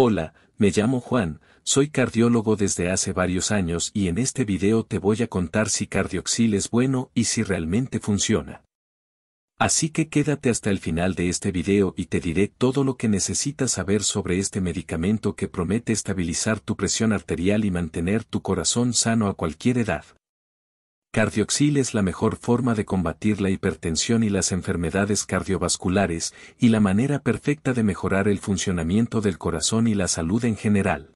Hola, me llamo Juan, soy cardiólogo desde hace varios años y en este video te voy a contar si Cardioxil es bueno y si realmente funciona. Así que quédate hasta el final de este video y te diré todo lo que necesitas saber sobre este medicamento que promete estabilizar tu presión arterial y mantener tu corazón sano a cualquier edad. Cardioxil es la mejor forma de combatir la hipertensión y las enfermedades cardiovasculares y la manera perfecta de mejorar el funcionamiento del corazón y la salud en general.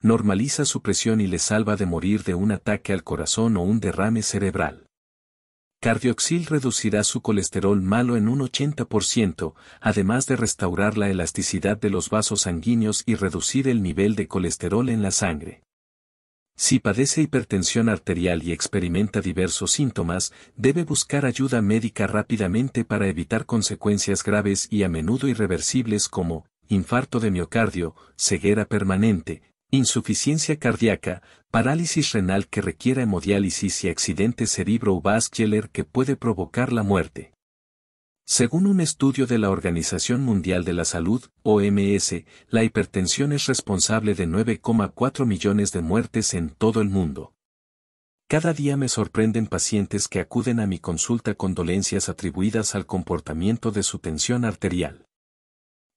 Normaliza su presión y le salva de morir de un ataque al corazón o un derrame cerebral. Cardioxil reducirá su colesterol malo en un 80%, además de restaurar la elasticidad de los vasos sanguíneos y reducir el nivel de colesterol en la sangre. Si padece hipertensión arterial y experimenta diversos síntomas, debe buscar ayuda médica rápidamente para evitar consecuencias graves y a menudo irreversibles como infarto de miocardio, ceguera permanente, insuficiencia cardíaca, parálisis renal que requiera hemodiálisis y accidente cerebrovascular que puede provocar la muerte. Según un estudio de la Organización Mundial de la Salud, OMS, la hipertensión es responsable de 9,4 millones de muertes en todo el mundo. Cada día me sorprenden pacientes que acuden a mi consulta con dolencias atribuidas al comportamiento de su tensión arterial.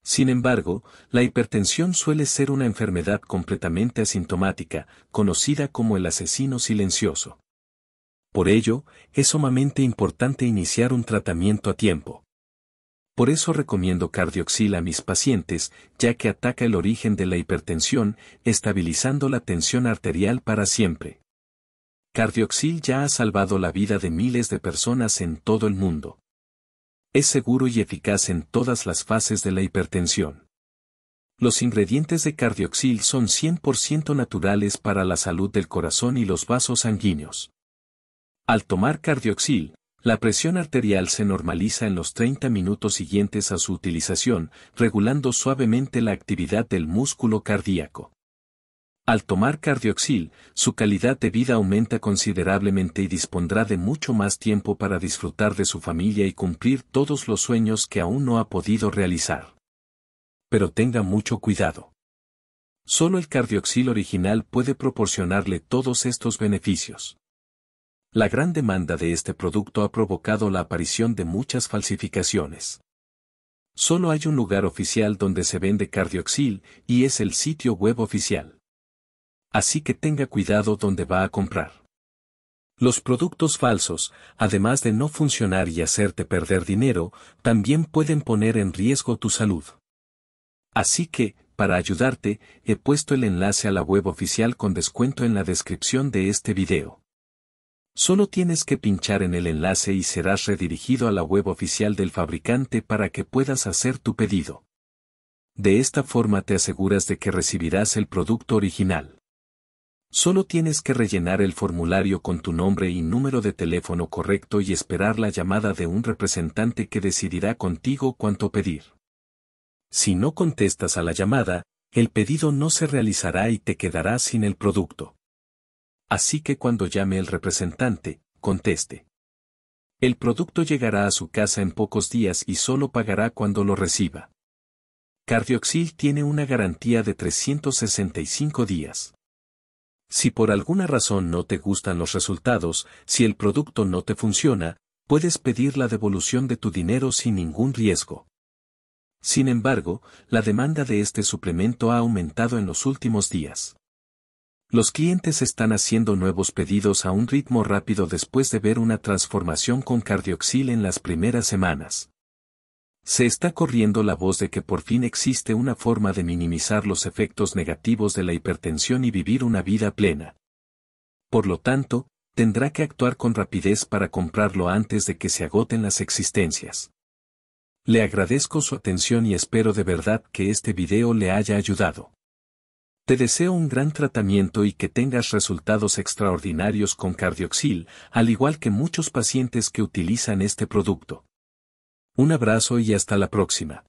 Sin embargo, la hipertensión suele ser una enfermedad completamente asintomática, conocida como el asesino silencioso. Por ello, es sumamente importante iniciar un tratamiento a tiempo. Por eso recomiendo Cardioxil a mis pacientes, ya que ataca el origen de la hipertensión, estabilizando la tensión arterial para siempre. Cardioxil ya ha salvado la vida de miles de personas en todo el mundo. Es seguro y eficaz en todas las fases de la hipertensión. Los ingredientes de Cardioxil son 100% naturales para la salud del corazón y los vasos sanguíneos. Al tomar cardioxil, la presión arterial se normaliza en los 30 minutos siguientes a su utilización, regulando suavemente la actividad del músculo cardíaco. Al tomar cardioxil, su calidad de vida aumenta considerablemente y dispondrá de mucho más tiempo para disfrutar de su familia y cumplir todos los sueños que aún no ha podido realizar. Pero tenga mucho cuidado. Solo el cardioxil original puede proporcionarle todos estos beneficios. La gran demanda de este producto ha provocado la aparición de muchas falsificaciones. Solo hay un lugar oficial donde se vende cardioxil y es el sitio web oficial. Así que tenga cuidado donde va a comprar. Los productos falsos, además de no funcionar y hacerte perder dinero, también pueden poner en riesgo tu salud. Así que, para ayudarte, he puesto el enlace a la web oficial con descuento en la descripción de este video. Solo tienes que pinchar en el enlace y serás redirigido a la web oficial del fabricante para que puedas hacer tu pedido. De esta forma te aseguras de que recibirás el producto original. Solo tienes que rellenar el formulario con tu nombre y número de teléfono correcto y esperar la llamada de un representante que decidirá contigo cuánto pedir. Si no contestas a la llamada, el pedido no se realizará y te quedarás sin el producto. Así que cuando llame el representante, conteste. El producto llegará a su casa en pocos días y solo pagará cuando lo reciba. Cardioxil tiene una garantía de 365 días. Si por alguna razón no te gustan los resultados, si el producto no te funciona, puedes pedir la devolución de tu dinero sin ningún riesgo. Sin embargo, la demanda de este suplemento ha aumentado en los últimos días. Los clientes están haciendo nuevos pedidos a un ritmo rápido después de ver una transformación con Cardioxil en las primeras semanas. Se está corriendo la voz de que por fin existe una forma de minimizar los efectos negativos de la hipertensión y vivir una vida plena. Por lo tanto, tendrá que actuar con rapidez para comprarlo antes de que se agoten las existencias. Le agradezco su atención y espero de verdad que este video le haya ayudado. Te deseo un gran tratamiento y que tengas resultados extraordinarios con Cardioxil, al igual que muchos pacientes que utilizan este producto. Un abrazo y hasta la próxima.